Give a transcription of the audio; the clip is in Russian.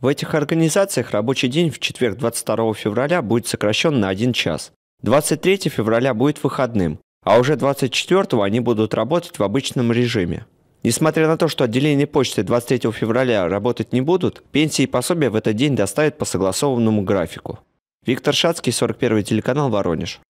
В этих организациях рабочий день в четверг 22 февраля будет сокращен на 1 час. 23 февраля будет выходным, а уже 24 они будут работать в обычном режиме. Несмотря на то, что отделения почты 23 февраля работать не будут, пенсии и пособия в этот день доставят по согласованному графику. Виктор Шацкий, 41 телеканал «Воронеж».